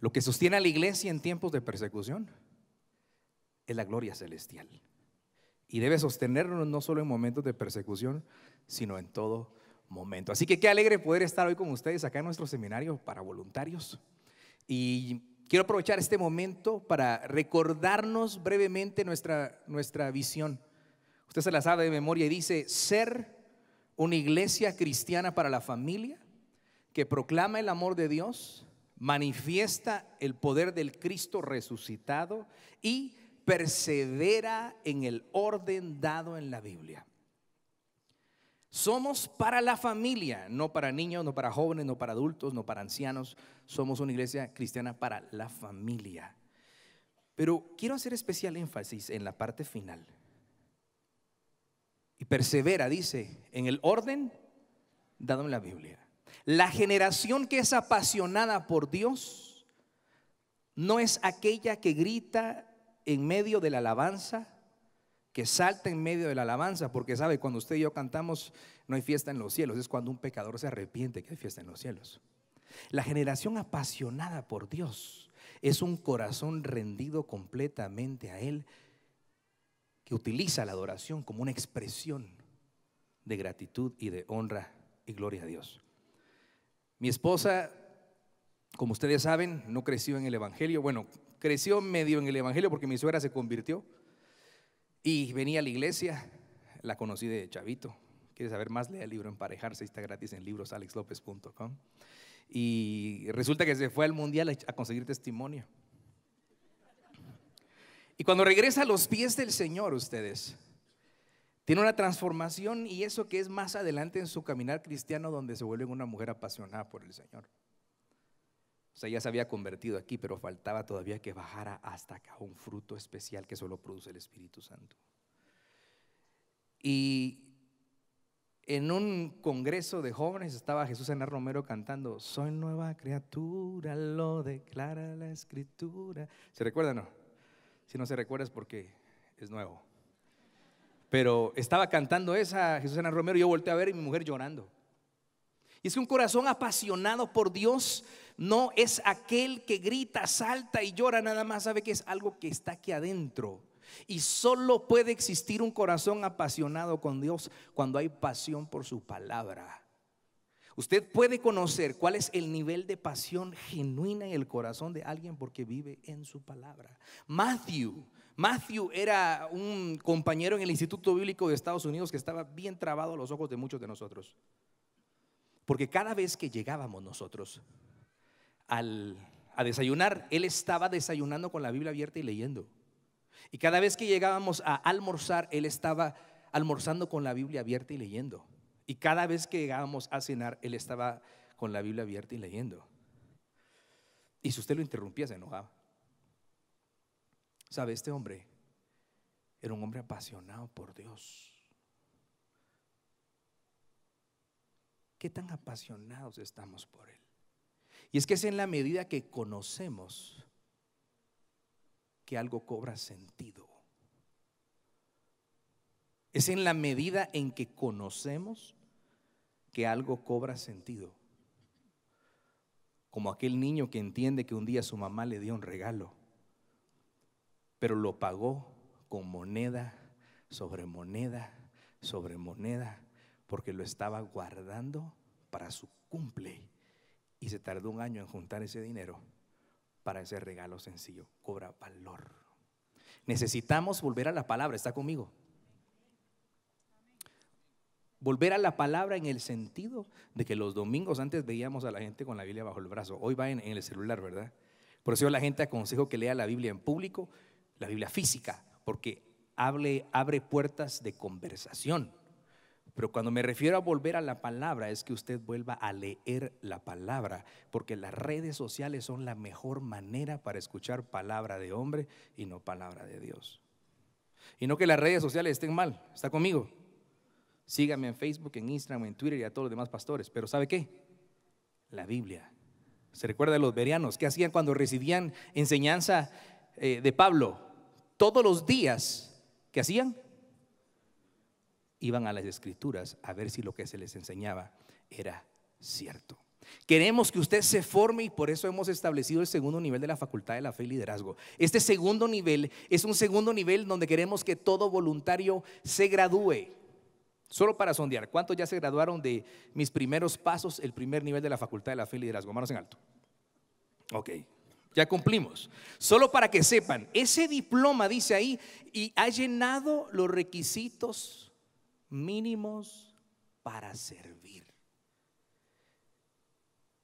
Lo que sostiene a la iglesia en tiempos de persecución es la gloria celestial. Y debe sostenernos no solo en momentos de persecución, sino en todo momento. Así que qué alegre poder estar hoy con ustedes acá en nuestro seminario para voluntarios. Y quiero aprovechar este momento para recordarnos brevemente nuestra, nuestra visión. Usted se la sabe de memoria y dice, ser una iglesia cristiana para la familia que proclama el amor de Dios manifiesta el poder del Cristo resucitado y persevera en el orden dado en la Biblia. Somos para la familia, no para niños, no para jóvenes, no para adultos, no para ancianos. Somos una iglesia cristiana para la familia. Pero quiero hacer especial énfasis en la parte final. Y persevera, dice, en el orden dado en la Biblia. La generación que es apasionada por Dios no es aquella que grita en medio de la alabanza, que salta en medio de la alabanza, porque sabe, cuando usted y yo cantamos, no hay fiesta en los cielos, es cuando un pecador se arrepiente que hay fiesta en los cielos. La generación apasionada por Dios es un corazón rendido completamente a Él, que utiliza la adoración como una expresión de gratitud y de honra y gloria a Dios. Mi esposa, como ustedes saben, no creció en el Evangelio. Bueno, creció medio en el Evangelio porque mi suegra se convirtió y venía a la iglesia. La conocí de chavito. ¿Quieres saber más? Lea el libro Emparejarse, está gratis en librosalexlopez.com. Y resulta que se fue al mundial a conseguir testimonio. Y cuando regresa a los pies del Señor, ustedes, tiene una transformación y eso que es más adelante en su caminar cristiano donde se vuelve una mujer apasionada por el Señor. O sea, ya se había convertido aquí, pero faltaba todavía que bajara hasta acá un fruto especial que solo produce el Espíritu Santo. Y en un congreso de jóvenes estaba Jesús Enar Romero cantando, soy nueva criatura, lo declara la escritura. ¿Se recuerda o no? Si no se recuerda es porque es nuevo. Pero estaba cantando esa Jesús Ana Romero, yo volteé a ver y mi mujer llorando. Y es que un corazón apasionado por Dios no es aquel que grita, salta y llora, nada más sabe que es algo que está aquí adentro. Y solo puede existir un corazón apasionado con Dios cuando hay pasión por su palabra. Usted puede conocer cuál es el nivel de pasión genuina en el corazón de alguien porque vive en su palabra. Matthew Matthew era un compañero en el Instituto Bíblico de Estados Unidos que estaba bien trabado a los ojos de muchos de nosotros. Porque cada vez que llegábamos nosotros a desayunar, él estaba desayunando con la Biblia abierta y leyendo. Y cada vez que llegábamos a almorzar, él estaba almorzando con la Biblia abierta y leyendo. Y cada vez que llegábamos a cenar, él estaba con la Biblia abierta y leyendo. Y si usted lo interrumpía, se enojaba. ¿Sabe? Este hombre era un hombre apasionado por Dios. ¿Qué tan apasionados estamos por Él? Y es que es en la medida que conocemos que algo cobra sentido. Es en la medida en que conocemos que algo cobra sentido. Como aquel niño que entiende que un día su mamá le dio un regalo pero lo pagó con moneda sobre moneda sobre moneda, porque lo estaba guardando para su cumple. Y se tardó un año en juntar ese dinero para ese regalo sencillo. Cobra valor. Necesitamos volver a la palabra, está conmigo. Volver a la palabra en el sentido de que los domingos antes veíamos a la gente con la Biblia bajo el brazo. Hoy va en, el celular, ¿verdad? Por eso la gente aconsejo que lea la Biblia en público la Biblia física, porque hable, abre puertas de conversación. Pero cuando me refiero a volver a la palabra es que usted vuelva a leer la palabra, porque las redes sociales son la mejor manera para escuchar palabra de hombre y no palabra de Dios. Y no que las redes sociales estén mal, está conmigo. Sígame en Facebook, en Instagram, en Twitter y a todos los demás pastores, pero ¿sabe qué? La Biblia. ¿Se recuerda de los verianos? ¿Qué hacían cuando recibían enseñanza eh, de Pablo? todos los días, que hacían? Iban a las escrituras a ver si lo que se les enseñaba era cierto. Queremos que usted se forme y por eso hemos establecido el segundo nivel de la Facultad de la Fe y Liderazgo. Este segundo nivel es un segundo nivel donde queremos que todo voluntario se gradúe. Solo para sondear, ¿cuántos ya se graduaron de mis primeros pasos, el primer nivel de la Facultad de la Fe y Liderazgo? Manos en alto. Ok, ya cumplimos. Solo para que sepan, ese diploma dice ahí y ha llenado los requisitos mínimos para servir.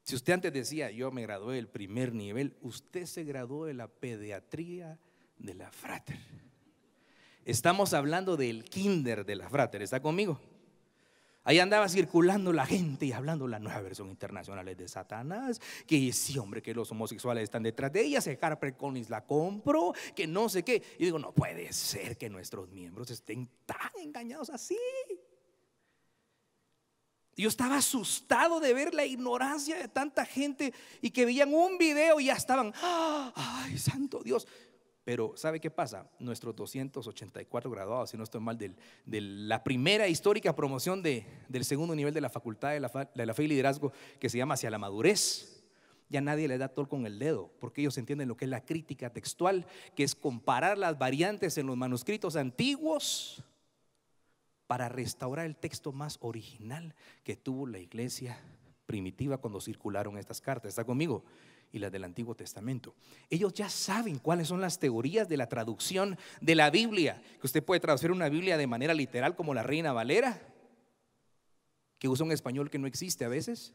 Si usted antes decía, yo me gradué del primer nivel, usted se graduó de la pediatría de la Frater. Estamos hablando del kinder de la Frater. ¿Está conmigo? Ahí andaba circulando la gente y hablando la nueva versión internacional de Satanás, que sí, hombre, que los homosexuales están detrás de ella, se Harper Collins la compro, que no sé qué. Y digo, no puede ser que nuestros miembros estén tan engañados así. Yo estaba asustado de ver la ignorancia de tanta gente y que veían un video y ya estaban, ah, ay, santo Dios. Pero ¿sabe qué pasa? Nuestros 284 graduados, si no estoy mal, de la primera histórica promoción del segundo nivel de la Facultad de la, la Fe y Liderazgo, que se llama Hacia la Madurez, ya nadie le da tol con el dedo, porque ellos entienden lo que es la crítica textual, que es comparar las variantes en los manuscritos antiguos para restaurar el texto más original que tuvo la iglesia primitiva cuando circularon estas cartas. ¿Está conmigo? y las del Antiguo Testamento. Ellos ya saben cuáles son las teorías de la traducción de la Biblia, que usted puede traducir una Biblia de manera literal como la Reina Valera, que usa un español que no existe a veces,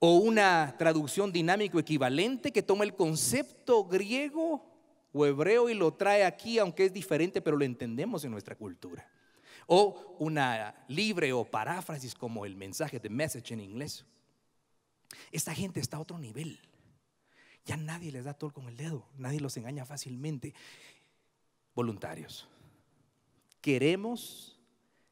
o una traducción dinámico equivalente que toma el concepto griego o hebreo y lo trae aquí, aunque es diferente, pero lo entendemos en nuestra cultura. O una libre o paráfrasis como el mensaje de message en inglés. Esta gente está a otro nivel. Ya nadie les da todo con el dedo, nadie los engaña fácilmente. Voluntarios, queremos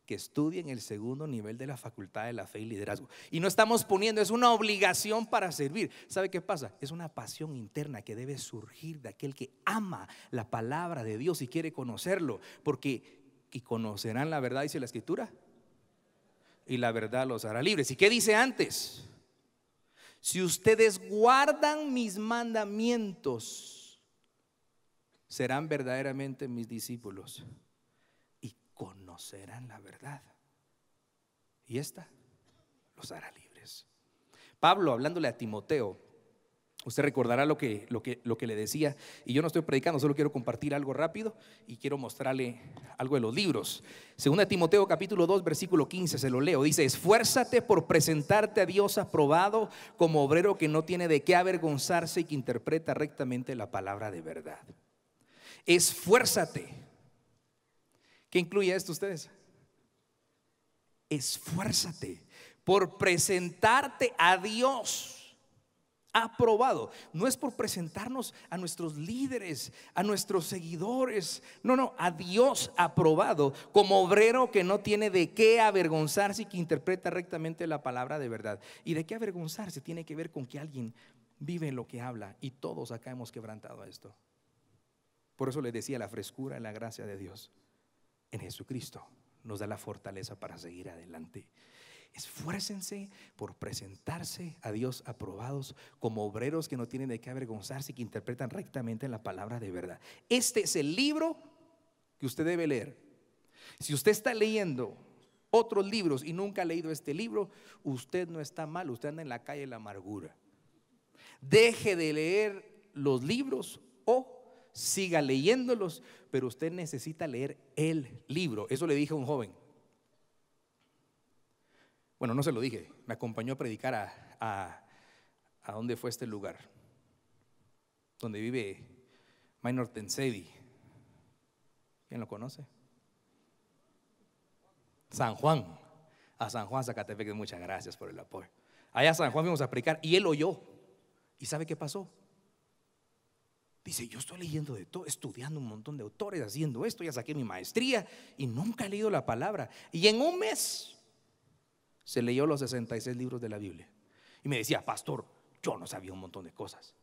que estudien el segundo nivel de la facultad de la fe y liderazgo. Y no estamos poniendo, es una obligación para servir. ¿Sabe qué pasa? Es una pasión interna que debe surgir de aquel que ama la palabra de Dios y quiere conocerlo, porque y conocerán la verdad, dice la escritura, y la verdad los hará libres. ¿Y qué dice antes? si ustedes guardan mis mandamientos, serán verdaderamente mis discípulos y conocerán la verdad. Y esta los hará libres. Pablo, hablándole a Timoteo, Usted recordará lo que, lo, que, lo que le decía. Y yo no estoy predicando, solo quiero compartir algo rápido y quiero mostrarle algo de los libros. Segunda de Timoteo capítulo 2, versículo 15, se lo leo. Dice, esfuérzate por presentarte a Dios aprobado como obrero que no tiene de qué avergonzarse y que interpreta rectamente la palabra de verdad. Esfuérzate. ¿Qué incluye esto ustedes? Esfuérzate por presentarte a Dios aprobado. No es por presentarnos a nuestros líderes, a nuestros seguidores. No, no, a Dios aprobado como obrero que no tiene de qué avergonzarse y que interpreta rectamente la palabra de verdad. Y de qué avergonzarse tiene que ver con que alguien vive lo que habla y todos acá hemos quebrantado a esto. Por eso les decía la frescura y la gracia de Dios en Jesucristo nos da la fortaleza para seguir adelante. Esfuércense por presentarse a Dios aprobados como obreros que no tienen de qué avergonzarse, que interpretan rectamente la palabra de verdad. Este es el libro que usted debe leer. Si usted está leyendo otros libros y nunca ha leído este libro, usted no está mal, usted anda en la calle de la amargura. Deje de leer los libros o siga leyéndolos, pero usted necesita leer el libro. Eso le dije a un joven, bueno, no se lo dije, me acompañó a predicar a, a, dónde fue este lugar, donde vive Minor Tensedi. ¿Quién lo conoce? San Juan. A San Juan Zacatepec, muchas gracias por el apoyo. Allá San Juan fuimos a predicar y él oyó. ¿Y sabe qué pasó? Dice, yo estoy leyendo de todo, estudiando un montón de autores, haciendo esto, ya saqué mi maestría y nunca he leído la palabra. Y en un mes se leyó los 66 libros de la Biblia. Y me decía, pastor, yo no sabía un montón de cosas.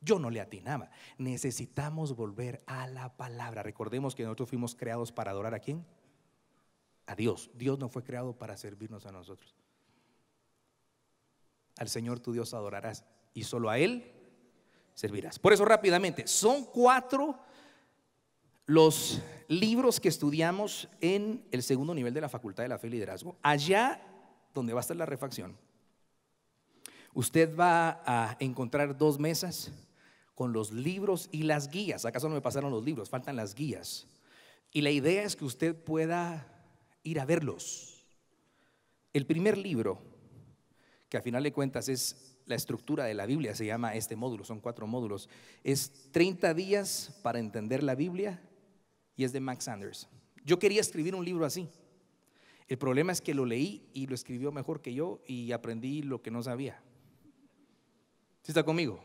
Yo no le atinaba. Necesitamos volver a la palabra. Recordemos que nosotros fuimos creados para adorar a quién? A Dios. Dios no fue creado para servirnos a nosotros. Al Señor tu Dios adorarás y solo a Él servirás. Por eso rápidamente, son cuatro los libros que estudiamos en el segundo nivel de la Facultad de la Fe y Liderazgo. Allá donde va a estar la refacción, usted va a encontrar dos mesas con los libros y las guías. ¿Acaso no me pasaron los libros? Faltan las guías. Y la idea es que usted pueda ir a verlos. El primer libro, que al final de cuentas es la estructura de la Biblia, se llama este módulo, son cuatro módulos, es 30 días para entender la Biblia y es de Max Sanders. Yo quería escribir un libro así. El problema es que lo leí y lo escribió mejor que yo y aprendí lo que no sabía. ¿Sí está conmigo?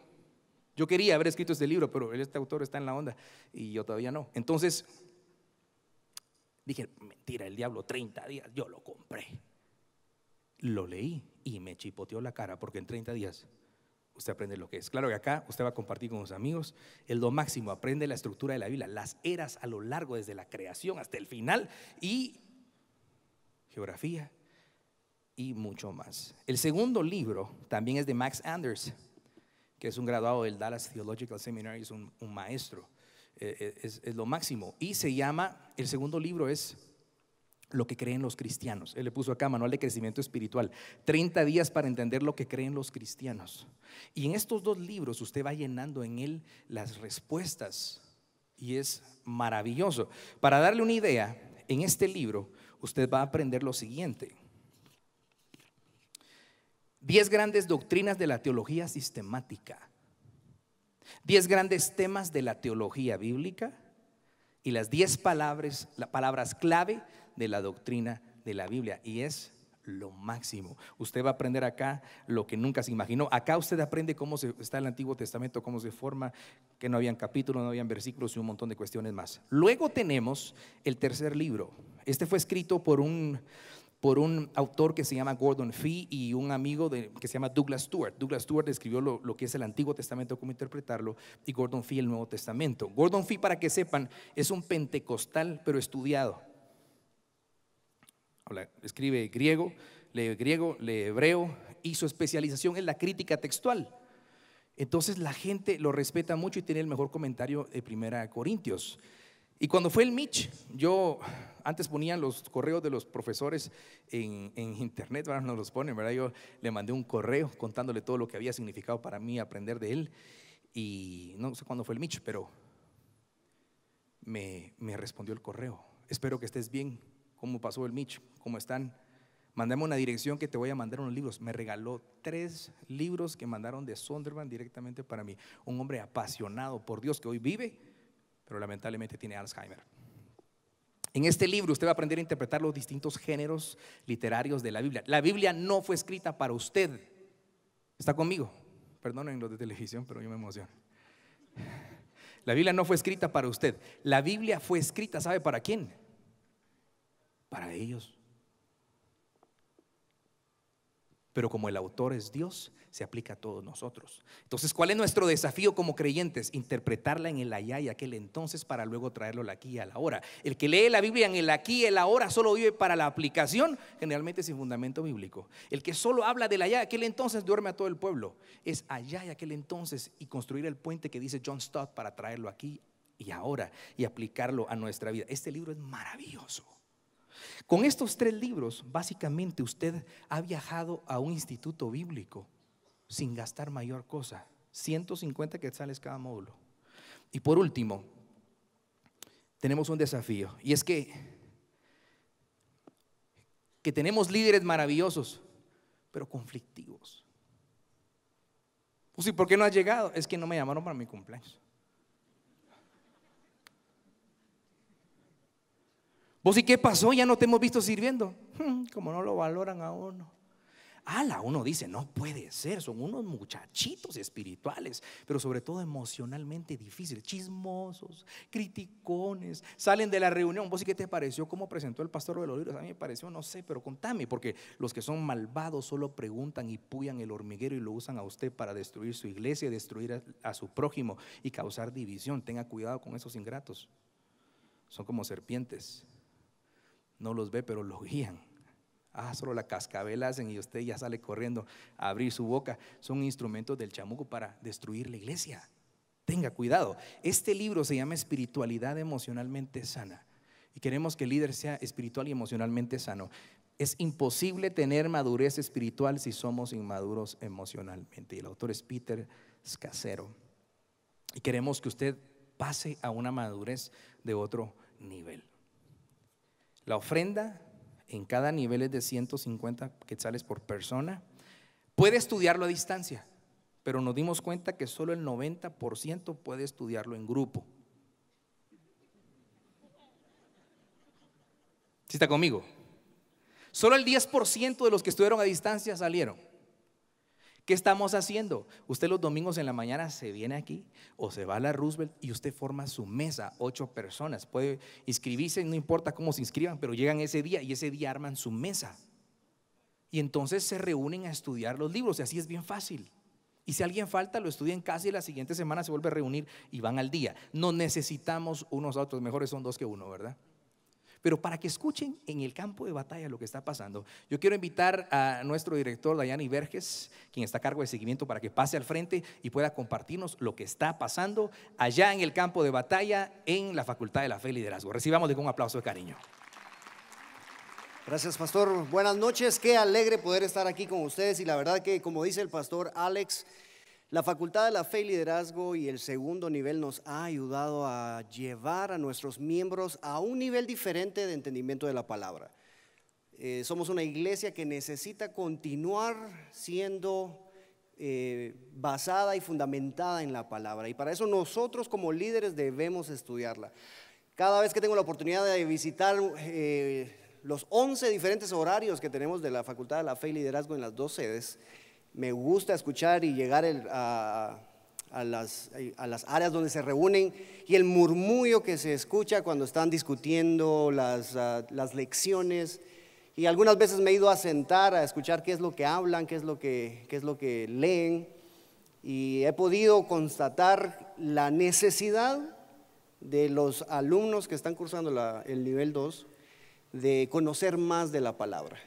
Yo quería haber escrito este libro, pero este autor está en la onda y yo todavía no. Entonces dije, mentira, el diablo, 30 días, yo lo compré. Lo leí y me chipoteó la cara porque en 30 días usted aprende lo que es. Claro que acá usted va a compartir con sus amigos, el lo máximo, aprende la estructura de la Biblia, las eras a lo largo desde la creación hasta el final y geografía y mucho más. El segundo libro también es de Max Anders, que es un graduado del Dallas Theological Seminary, es un, maestro, eh, eh, es, es, lo máximo. Y se llama, el segundo libro es Lo que creen los cristianos. Él le puso acá Manual de Crecimiento Espiritual, 30 días para entender lo que creen los cristianos. Y en estos dos libros usted va llenando en él las respuestas y es maravilloso. Para darle una idea, en este libro usted va a aprender lo siguiente. Diez grandes doctrinas de la teología sistemática. Diez grandes temas de la teología bíblica y las diez palabras, las palabras clave de la doctrina de la Biblia. Y es lo máximo. Usted va a aprender acá lo que nunca se imaginó. Acá usted aprende cómo está el Antiguo Testamento, cómo se forma, que no habían capítulos, no habían versículos y un montón de cuestiones más. Luego tenemos el tercer libro, este fue escrito por un, autor que se llama Gordon Fee y un amigo que se llama Douglas Stewart. Douglas Stewart escribió lo, que es el Antiguo Testamento, cómo interpretarlo, y Gordon Fee el Nuevo Testamento. Gordon Fee, para que sepan, es un pentecostal, pero estudiado. escribe griego, lee griego, lee hebreo, y su especialización es la crítica textual. Entonces la gente lo respeta mucho y tiene el mejor comentario de Primera Corintios. Y cuando fue el Mitch, yo antes ponía los correos de los profesores en, internet, ahora no los ponen, ¿verdad? Yo le mandé un correo contándole todo lo que había significado para mí aprender de él. Y no sé cuándo fue el Mitch, pero me, respondió el correo. Espero que estés bien. ¿Cómo pasó el Mitch? ¿Cómo están? Mandame una dirección que te voy a mandar unos libros. Me regaló tres libros que mandaron de Sonderman directamente para mí. Un hombre apasionado por Dios que hoy vive pero lamentablemente tiene Alzheimer. En este libro usted va a aprender a interpretar los distintos géneros literarios de la Biblia. La Biblia no fue escrita para usted. ¿Está conmigo? Perdonen los de televisión, pero yo me emociono. La Biblia no fue escrita para usted. La Biblia fue escrita, ¿sabe para quién? Para ellos. Pero como el autor es Dios, se aplica a todos nosotros. Entonces, ¿cuál es nuestro desafío como creyentes? Interpretarla en el allá y aquel entonces para luego traerlo aquí y a la hora. El que lee la Biblia en el aquí y el ahora solo vive para la aplicación, generalmente sin fundamento bíblico. El que solo habla del allá y aquel entonces duerme a todo el pueblo. Es allá y aquel entonces y construir el puente que dice John Stott para traerlo aquí y ahora y aplicarlo a nuestra vida. Este libro es maravilloso. Con estos tres libros, básicamente usted ha viajado a un instituto bíblico sin gastar mayor cosa. 150 quetzales cada módulo. Y por último, tenemos un desafío. Y es que, que tenemos líderes maravillosos, pero conflictivos. Pues, por qué no has llegado? Es que no me llamaron para mi cumpleaños. Vos y qué pasó, ya no te hemos visto sirviendo. Hmm, como no lo valoran a uno. Ala, uno dice, no puede ser, son unos muchachitos espirituales, pero sobre todo emocionalmente difíciles, chismosos, criticones, salen de la reunión. ¿Vos y qué te pareció? ¿Cómo presentó el pastor de los libros? A mí me pareció, no sé, pero contame, porque los que son malvados solo preguntan y puyan el hormiguero y lo usan a usted para destruir su iglesia, destruir a su prójimo y causar división. Tenga cuidado con esos ingratos, son como serpientes no los ve, pero los guían. Ah, solo la cascabel hacen y usted ya sale corriendo a abrir su boca. Son instrumentos del chamuco para destruir la iglesia. Tenga cuidado. Este libro se llama Espiritualidad emocionalmente sana. Y queremos que el líder sea espiritual y emocionalmente sano. Es imposible tener madurez espiritual si somos inmaduros emocionalmente. Y el autor es Peter Scacero. Y queremos que usted pase a una madurez de otro nivel. La ofrenda en cada nivel es de 150 quetzales por persona. Puede estudiarlo a distancia, pero nos dimos cuenta que solo el 90% puede estudiarlo en grupo. ¿Sí está conmigo? Solo el 10% de los que estuvieron a distancia salieron. ¿Qué estamos haciendo? Usted los domingos en la mañana se viene aquí o se va a la Roosevelt y usted forma su mesa, ocho personas. Puede inscribirse, no importa cómo se inscriban, pero llegan ese día y ese día arman su mesa. Y entonces se reúnen a estudiar los libros y así es bien fácil. Y si alguien falta, lo estudian casi y la siguiente semana se vuelve a reunir y van al día. No necesitamos unos a otros, mejores son dos que uno, ¿verdad? Pero para que escuchen en el campo de batalla lo que está pasando, yo quiero invitar a nuestro director Dayani Verges, quien está a cargo de seguimiento, para que pase al frente y pueda compartirnos lo que está pasando allá en el campo de batalla en la Facultad de la Fe y Liderazgo. Recibámosle con un aplauso de cariño. Gracias, pastor. Buenas noches. Qué alegre poder estar aquí con ustedes y la verdad que, como dice el pastor Alex, la facultad de la fe y liderazgo y el segundo nivel nos ha ayudado a llevar a nuestros miembros a un nivel diferente de entendimiento de la palabra. Eh, somos una iglesia que necesita continuar siendo eh, basada y fundamentada en la palabra. Y para eso nosotros como líderes debemos estudiarla. Cada vez que tengo la oportunidad de visitar eh, los 11 diferentes horarios que tenemos de la Facultad de la Fe y Liderazgo en las dos sedes, me gusta escuchar y llegar a, las, áreas donde se reúnen y el murmullo que se escucha cuando están discutiendo ah, las, lecciones. Y algunas veces me he ido a sentar a escuchar qué es lo que hablan, qué es lo que, leen. Y he podido constatar la necesidad de los alumnos que están cursando el nivel 2 de conocer más de la palabra.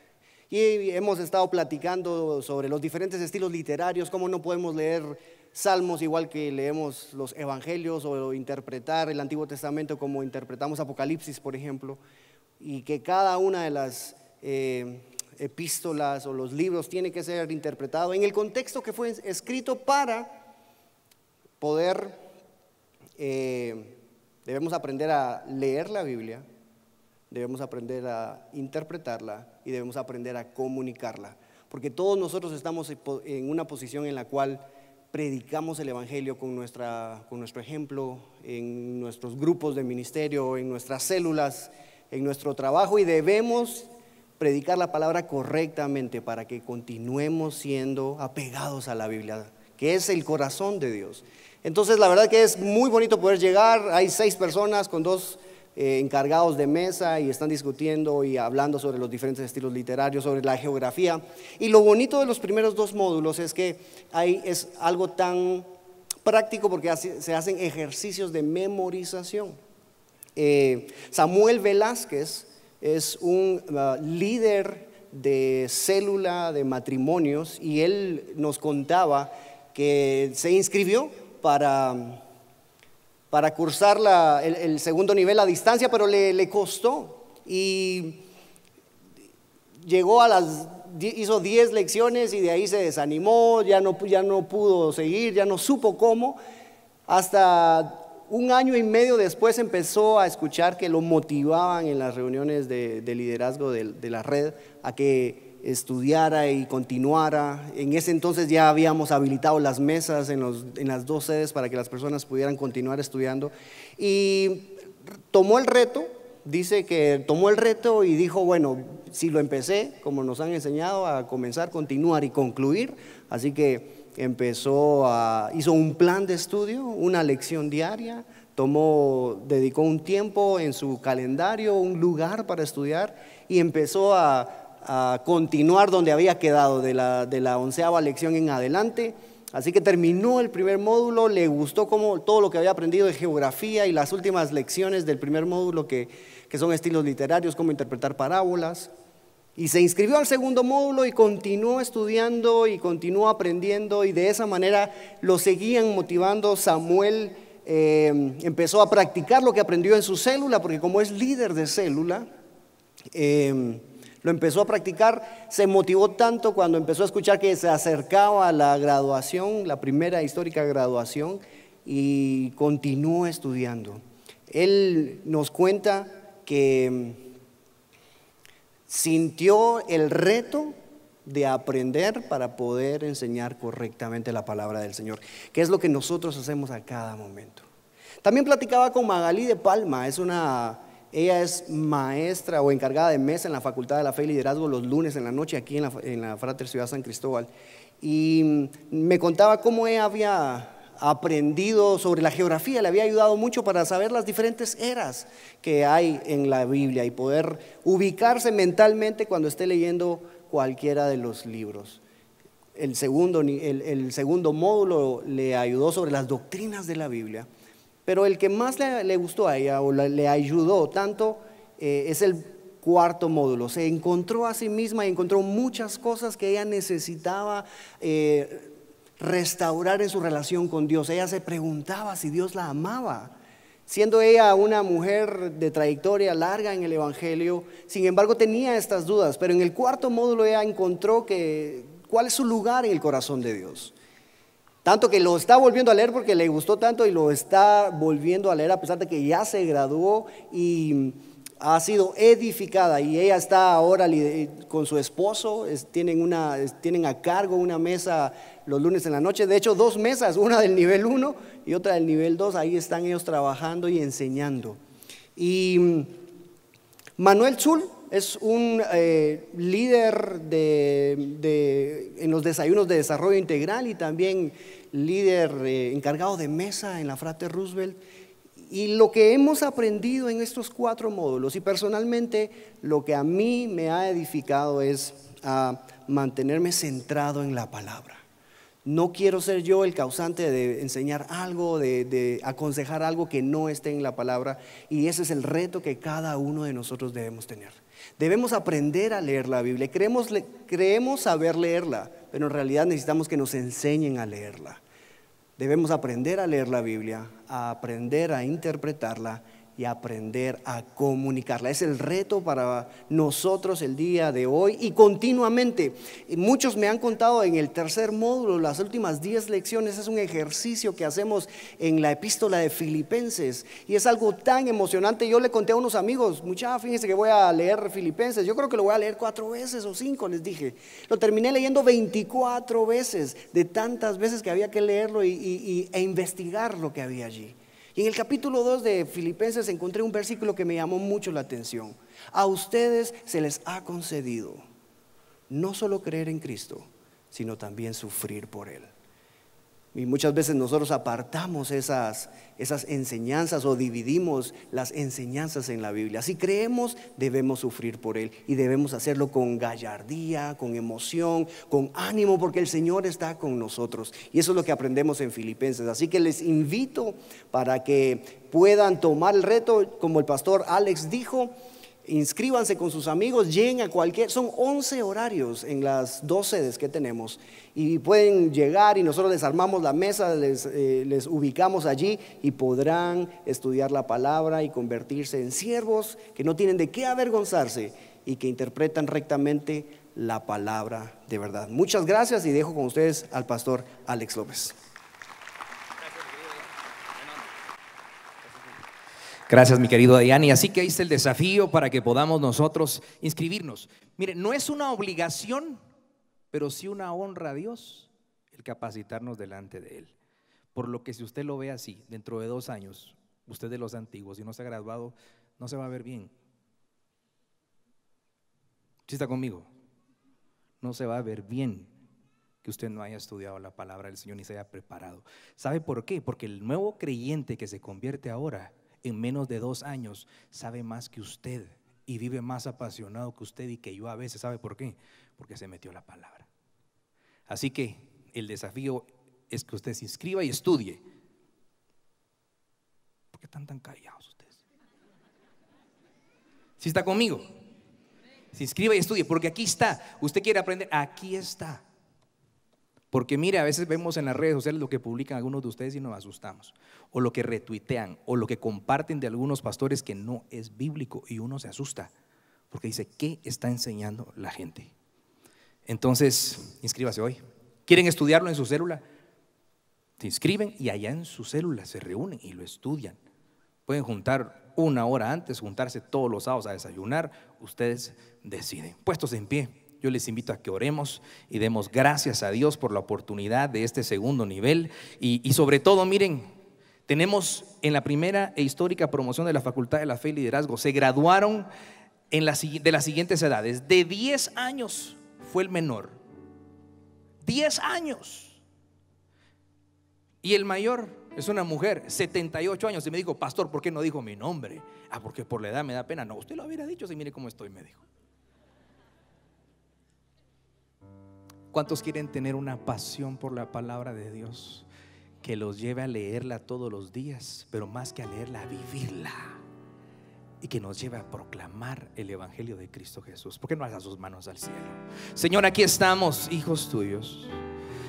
Y hemos estado platicando sobre los diferentes estilos literarios, cómo no podemos leer salmos igual que leemos los evangelios o interpretar el Antiguo Testamento como interpretamos Apocalipsis, por ejemplo, y que cada una de las eh, epístolas o los libros tiene que ser interpretado en el contexto que fue escrito para poder, eh, debemos aprender a leer la Biblia, debemos aprender a interpretarla y debemos aprender a comunicarla. Porque todos nosotros estamos en una posición en la cual predicamos el Evangelio con, nuestra, con nuestro ejemplo, en nuestros grupos de ministerio, en nuestras células, en nuestro trabajo y debemos predicar la palabra correctamente para que continuemos siendo apegados a la Biblia, que es el corazón de Dios. Entonces, la verdad que es muy bonito poder llegar. Hay seis personas con dos eh, encargados de mesa y están discutiendo y hablando sobre los diferentes estilos literarios, sobre la geografía. Y lo bonito de los primeros dos módulos es que ahí es algo tan práctico porque se hacen ejercicios de memorización. Eh, Samuel Velázquez es un ah, líder de célula de matrimonios y él nos contaba que se inscribió para para cursar el, segundo nivel a distancia, pero le, costó y llegó a las hizo 10 lecciones y de ahí se desanimó, ya no, ya no pudo seguir, ya no supo cómo, hasta un año y medio después empezó a escuchar que lo motivaban en las reuniones de, liderazgo de, la red a que estudiara y continuara. En ese entonces ya habíamos habilitado las mesas en, los, en las dos sedes para que las personas pudieran continuar estudiando. Y tomó el reto, dice que tomó el reto y dijo, bueno, si lo empecé, como nos han enseñado, a comenzar, continuar y concluir. Así que empezó a, hizo un plan de estudio, una lección diaria, tomó, dedicó un tiempo en su calendario, un lugar para estudiar y empezó a a continuar donde había quedado de la, onceava lección en adelante. Así que terminó el primer módulo, le gustó como todo lo que había aprendido de geografía y las últimas lecciones del primer módulo que, que son estilos literarios, cómo interpretar parábolas. Y se inscribió al segundo módulo y continuó estudiando y continuó aprendiendo y de esa manera lo seguían motivando. Samuel eh, empezó a practicar lo que aprendió en su célula, porque como es líder de célula, eh, lo empezó a practicar, se motivó tanto cuando empezó a escuchar que se acercaba a la graduación, la primera histórica graduación, y continuó estudiando. Él nos cuenta que mm, sintió el reto de aprender para poder enseñar correctamente la palabra del Señor, que es lo que nosotros hacemos a cada momento. También platicaba con Magalí de Palma, es una ella es maestra o encargada de mesa en la Facultad de la Fe y Liderazgo los lunes en la noche aquí en la, en Frater Ciudad San Cristóbal. Y me contaba cómo ella había aprendido sobre la geografía, le había ayudado mucho para saber las diferentes eras que hay en la Biblia y poder ubicarse mentalmente cuando esté leyendo cualquiera de los libros. el segundo módulo le ayudó sobre las doctrinas de la Biblia. Pero el que más le, gustó a ella o le, ayudó tanto eh, es el cuarto módulo. Se encontró a sí misma y encontró muchas cosas que ella necesitaba. Eh, restaurar en su relación con Dios. Ella se preguntaba si Dios la amaba. Siendo ella una mujer de trayectoria larga en el Evangelio, sin embargo tenía estas dudas, pero en el cuarto módulo ella encontró que cuál es su lugar en el corazón de Dios. Tanto que lo está volviendo a leer porque le gustó tanto y lo está volviendo a leer a pesar de que ya se graduó y ha sido edificada y ella está ahora con su esposo, tienen, una, tienen a cargo una mesa los lunes en la noche, de hecho dos mesas, una del nivel 1 y otra del nivel 2, ahí están ellos trabajando y enseñando. Y mm, Manuel Zul es un eh, líder en los desayunos de desarrollo integral y también líder eh, encargado de mesa en la Frate Roosevelt. Y lo que hemos aprendido en estos cuatro módulos, y personalmente lo que a mí me ha edificado es mantenerme centrado en la palabra. No quiero ser yo el causante de enseñar algo, de, aconsejar algo que no esté en la palabra. Y ese es el reto que cada uno de nosotros debemos tener. Debemos aprender a leer la Biblia. Creemos, saber leerla, pero en realidad necesitamos que nos enseñen a leerla. Debemos aprender a leer la Biblia, a aprender a interpretarla y aprender a comunicarla. Es el reto para nosotros el día de hoy y continuamente. Muchos me han contado en el tercer módulo, las últimas 10 lecciones, es un ejercicio que hacemos en la epístola de Filipenses y es algo tan emocionante. Yo le conté a unos amigos, muchachos, fíjense que voy a leer Filipenses. Yo creo que lo voy a leer cuatro veces o cinco, les dije. Lo terminé leyendo 24 veces, de tantas veces que había que leerlo y, e investigar lo que había allí. Y en el capítulo 2 de Filipenses encontré un versículo que me llamó mucho la atención. A ustedes se les ha concedido no solo creer en Cristo, sino también sufrir por Él. Y muchas veces nosotros apartamos esas, esas enseñanzas o dividimos las enseñanzas en la Biblia. Si creemos, debemos sufrir por Él y debemos hacerlo con gallardía, con emoción, con ánimo, porque el Señor está con nosotros. Y eso es lo que aprendemos en Filipenses. Así que les invito para que puedan tomar el reto, como el pastor Alex dijo, inscríbanse con sus amigos, lleguen a cualquier, son 11 horarios en las dos sedes que tenemos y pueden llegar y nosotros les armamos la mesa, eh, les ubicamos allí y podrán estudiar la palabra y convertirse en siervos que no tienen de qué avergonzarse y que interpretan rectamente la palabra de verdad. Muchas gracias y dejo con ustedes al pastor Alex López. Gracias, mi querido y Así que ahí está el desafío para que podamos nosotros inscribirnos. Mire, no es una obligación, pero sí una honra a Dios el capacitarnos delante de Él. Por lo que si usted lo ve así, dentro de dos años, usted de los antiguos, y no se ha graduado, no se va a ver bien. ¿Sí está conmigo? No se va a ver bien que usted no haya estudiado la palabra del Señor ni se haya preparado. ¿Sabe por qué? Porque el nuevo creyente que se convierte ahora en menos de dos años sabe más que usted y vive más apasionado que usted y que yo a veces. ¿Sabe por qué? Porque se metió la palabra. Así que el desafío es que usted se inscriba y estudie. ¿Por qué están tan callados ustedes? Si está conmigo, se inscriba y estudie, porque aquí está. Usted quiere aprender, aquí está. Porque mire, a veces vemos en las redes sociales lo que publican algunos de ustedes y nos asustamos. O lo que retuitean, o lo que comparten de algunos pastores que no es bíblico y uno se asusta. Porque dice, ¿qué está enseñando la gente? Entonces, inscríbase hoy. ¿Quieren estudiarlo en su célula? Se inscriben y allá en su célula se reúnen y lo estudian. Pueden juntar una hora antes, juntarse todos los sábados a desayunar. Ustedes deciden. Puestos en pie yo les invito a que oremos y demos gracias a Dios por la oportunidad de este segundo nivel. Y, sobre todo, miren, tenemos en la primera e histórica promoción de la Facultad de la Fe y Liderazgo, se graduaron en de las siguientes edades. De 10 años fue el menor. 10 años. Y el mayor es una mujer, 78 años. Y me dijo, pastor, ¿por qué no dijo mi nombre? Ah, porque por la edad me da pena. No, usted lo hubiera dicho si mire cómo estoy, me dijo. ¿Cuántos quieren tener una pasión por la palabra de Dios que los lleve a leerla todos los días, pero más que a leerla, a vivirla? Y que nos lleve a proclamar el Evangelio de Cristo Jesús. ¿Por qué no hagas sus manos al cielo? Señor, aquí estamos, hijos tuyos.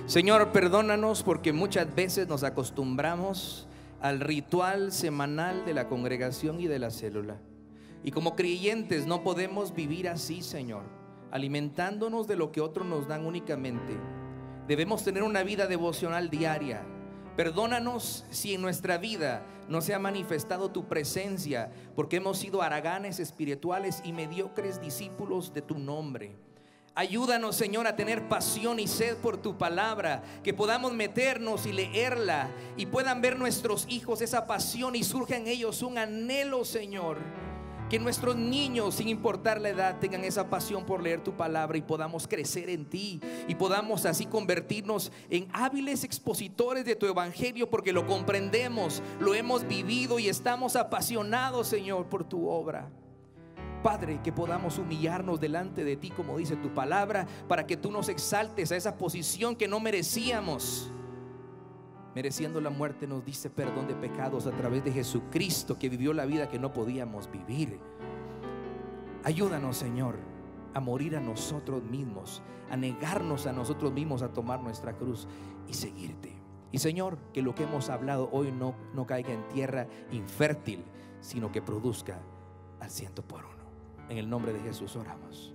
Señor, perdónanos porque muchas veces nos acostumbramos al ritual semanal de la congregación y de la célula. Y como creyentes no podemos vivir así, Señor alimentándonos de lo que otros nos dan únicamente. Debemos tener una vida devocional diaria. Perdónanos si en nuestra vida no se ha manifestado tu presencia, porque hemos sido araganes espirituales y mediocres discípulos de tu nombre. Ayúdanos, Señor, a tener pasión y sed por tu palabra, que podamos meternos y leerla y puedan ver nuestros hijos esa pasión y surja en ellos un anhelo, Señor, que nuestros niños, sin importar la edad, tengan esa pasión por leer tu palabra y podamos crecer en ti y podamos así convertirnos en hábiles expositores de tu evangelio porque lo comprendemos, lo hemos vivido y estamos apasionados, Señor, por tu obra. Padre, que podamos humillarnos delante de ti, como dice tu palabra, para que tú nos exaltes a esa posición que no merecíamos mereciendo la muerte, nos dice perdón de pecados a través de Jesucristo que vivió la vida que no podíamos vivir. Ayúdanos, Señor, a morir a nosotros mismos, a negarnos a nosotros mismos, a tomar nuestra cruz y seguirte. Y Señor, que lo que hemos hablado hoy no, caiga en tierra infértil, sino que produzca al ciento por uno. En el nombre de Jesús oramos.